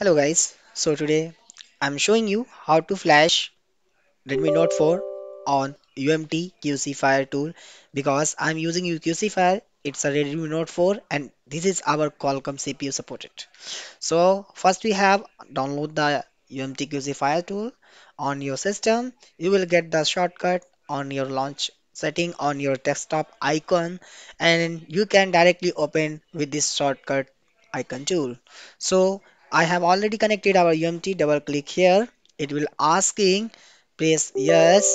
Hello guys, so today I'm showing you how to flash Redmi Note 4 on UMT QC Fire tool because I'm using UQC Fire, it's a Redmi Note 4 and this is our Qualcomm CPU supported. So first we have download the UMT QC Fire tool on your system, you will get the shortcut on your launch setting on your desktop icon and you can directly open with this shortcut icon tool. So I have already connected our UMT double click here it will asking press yes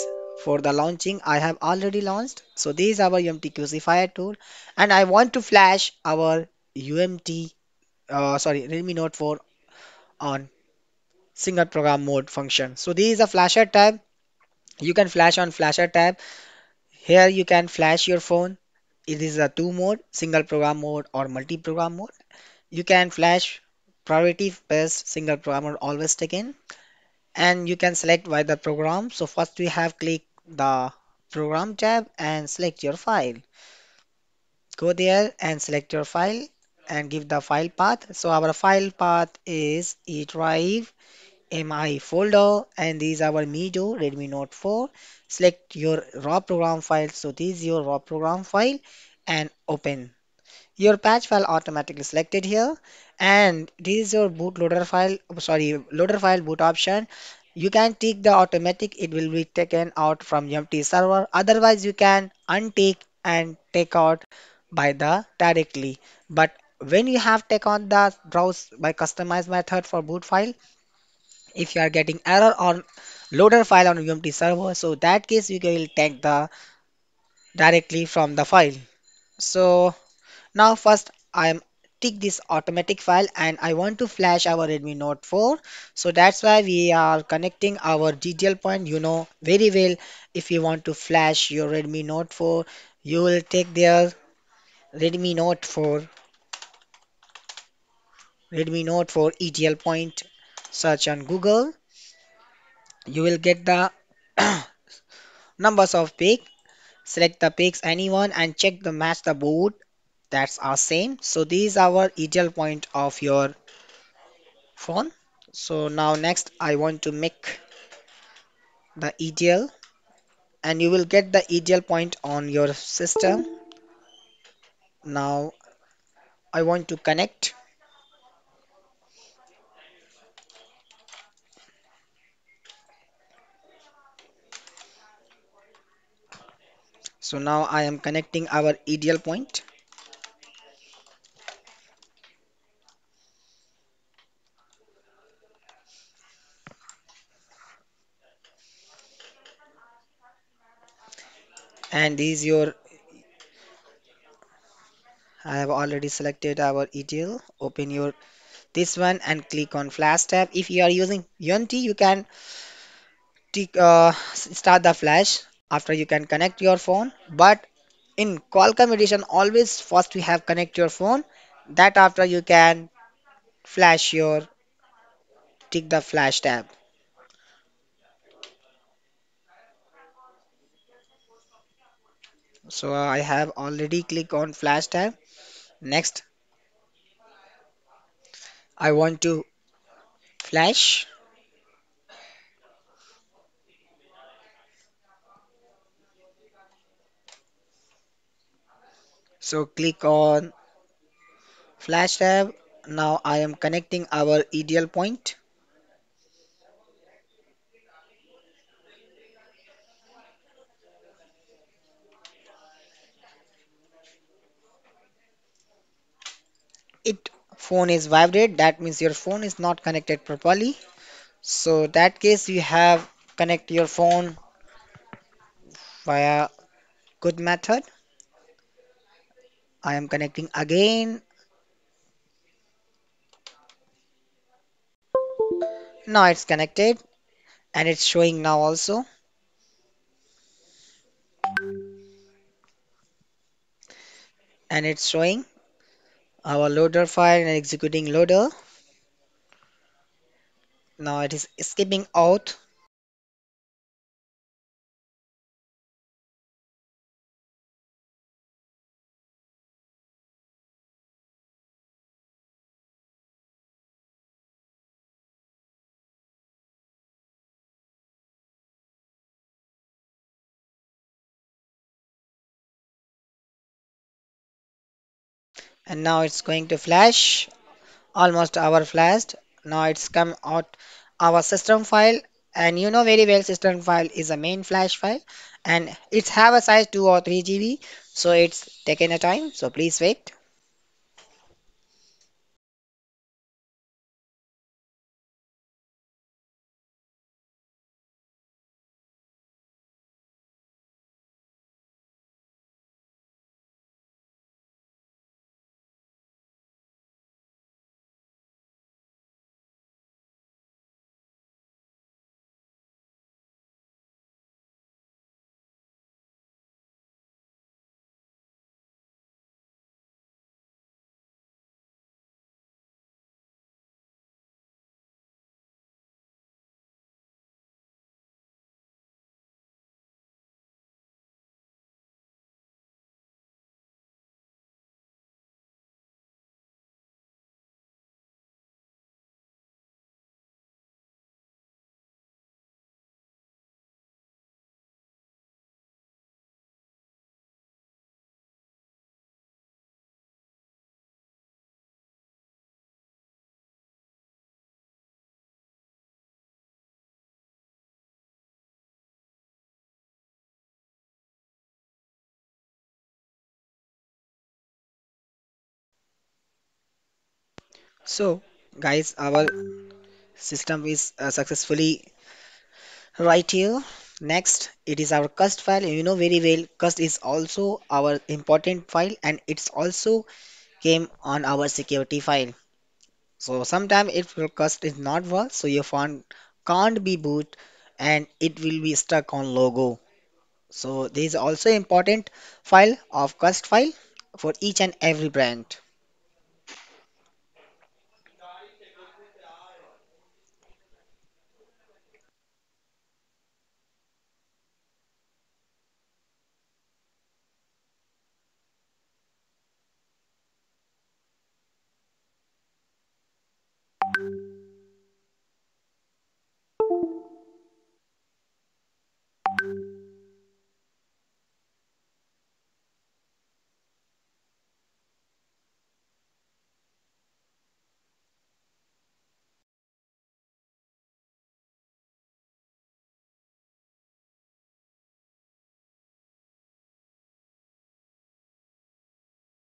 for the launching I have already launched so this is our UMT crucifier tool and I want to flash our UMT uh, sorry Redmi Note 4 on single program mode function so this is a flasher tab you can flash on flasher tab here you can flash your phone it is a two mode single program mode or multi program mode you can flash priority based single programmer always taken and you can select by the program so first we have click the program tab and select your file go there and select your file and give the file path so our file path is e drive mi folder and these are our mido redmi note 4 select your raw program file so this is your raw program file and open your patch file automatically selected here and this is your bootloader file sorry loader file boot option you can take the automatic it will be taken out from UMT server otherwise you can untake and take out by the directly but when you have taken the browse by customize method for boot file if you are getting error on loader file on UMT server so that case you will take the directly from the file so now first I'm tick this automatic file and I want to flash our Redmi Note 4. So that's why we are connecting our DTL point. You know very well if you want to flash your Redmi Note 4, you will take their Redmi Note 4 Redmi Note 4 ETL point search on Google. You will get the numbers of pig. Select the pigs anyone and check the match the board that's our same so these are our ideal point of your phone so now next I want to make the ideal and you will get the ideal point on your system now I want to connect so now I am connecting our ideal point and these your I have already selected our ETL open your this one and click on flash tab if you are using Unity you can uh, start the flash after you can connect your phone but in Qualcomm edition always first we have connect your phone that after you can flash your tick the flash tab So uh, I have already click on flash tab. Next, I want to flash. So click on flash tab. Now I am connecting our ideal point. it phone is vibrate that means your phone is not connected properly so that case you have connect your phone via good method I am connecting again now it's connected and it's showing now also and it's showing our loader file and executing loader now it is skipping out and now it's going to flash almost our flashed now it's come out our system file and you know very well system file is a main flash file and it's have a size 2 or 3 GB so it's taken a time so please wait So, guys, our system is uh, successfully right here. Next, it is our cust file. You know very well, cust is also our important file and it's also came on our security file. So sometime if your cust is not work, so your phone can't be boot and it will be stuck on logo. So this is also important file of cust file for each and every brand.